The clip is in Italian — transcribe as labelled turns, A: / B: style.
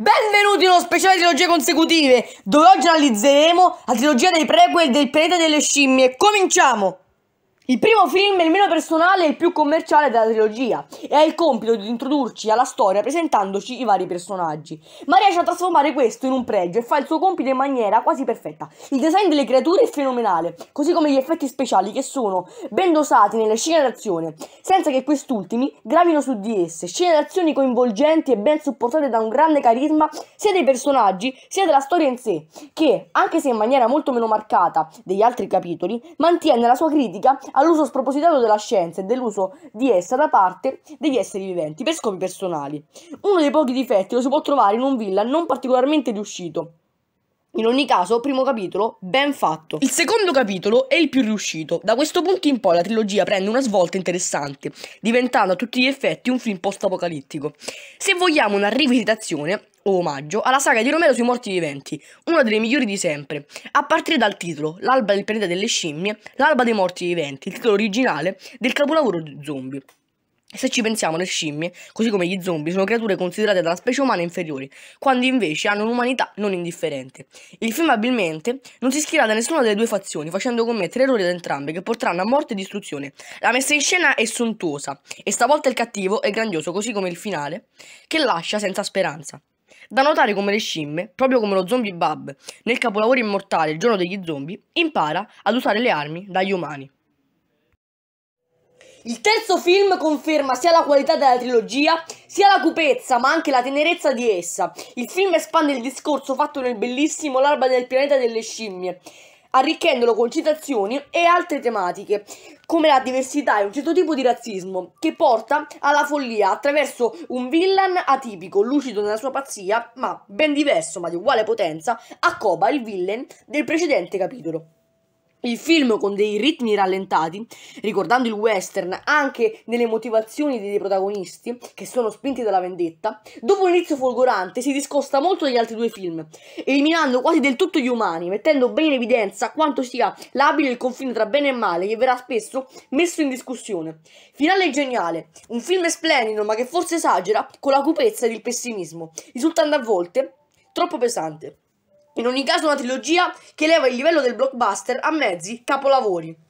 A: Benvenuti in uno speciale trilogie consecutive, dove oggi analizzeremo la trilogia dei prequel del pianeta delle scimmie. Cominciamo! Il primo film, è il meno personale e il più commerciale della trilogia, e ha il compito di introdurci alla storia presentandoci i vari personaggi, ma riesce a trasformare questo in un pregio e fa il suo compito in maniera quasi perfetta. Il design delle creature è fenomenale, così come gli effetti speciali che sono ben dosati nelle scene d'azione, senza che quest'ultimi gravino su di esse, scene d'azione coinvolgenti e ben supportate da un grande carisma sia dei personaggi sia della storia in sé, che, anche se in maniera molto meno marcata degli altri capitoli, mantiene la sua critica all'uso spropositato della scienza e dell'uso di essa da parte degli esseri viventi per scopi personali. Uno dei pochi difetti lo si può trovare in un villa non particolarmente riuscito. In ogni caso, primo capitolo, ben fatto. Il secondo capitolo è il più riuscito. Da questo punto in poi la trilogia prende una svolta interessante, diventando a tutti gli effetti un film post-apocalittico. Se vogliamo una rivisitazione, o omaggio alla saga di Romero sui morti viventi, una delle migliori di sempre, a partire dal titolo L'alba del pianeta delle scimmie, l'alba dei morti viventi, il titolo originale del capolavoro di zombie. Se ci pensiamo, le scimmie, così come gli zombie, sono creature considerate dalla specie umana inferiori, quando invece hanno un'umanità non indifferente. Il film abilmente non si schierà da nessuna delle due fazioni, facendo commettere errori ad entrambe che porteranno a morte e distruzione. La messa in scena è sontuosa, e stavolta il cattivo è grandioso, così come il finale, che lascia senza speranza. Da notare come le scimmie, proprio come lo zombie Bab, nel capolavoro immortale Il giorno degli zombie, impara ad usare le armi dagli umani. Il terzo film conferma sia la qualità della trilogia, sia la cupezza, ma anche la tenerezza di essa. Il film espande il discorso fatto nel bellissimo L'alba del pianeta delle scimmie, arricchendolo con citazioni e altre tematiche, come la diversità e un certo tipo di razzismo, che porta alla follia attraverso un villain atipico, lucido nella sua pazzia, ma ben diverso, ma di uguale potenza, a Koba, il villain del precedente capitolo il film con dei ritmi rallentati, ricordando il western anche nelle motivazioni dei protagonisti, che sono spinti dalla vendetta, dopo un inizio folgorante si discosta molto dagli altri due film, eliminando quasi del tutto gli umani, mettendo bene in evidenza quanto sia labile il confine tra bene e male, che verrà spesso messo in discussione. Finale geniale, un film splendido ma che forse esagera con la cupezza ed il pessimismo, risultando a volte troppo pesante. In ogni caso una trilogia che eleva il livello del blockbuster a mezzi capolavori.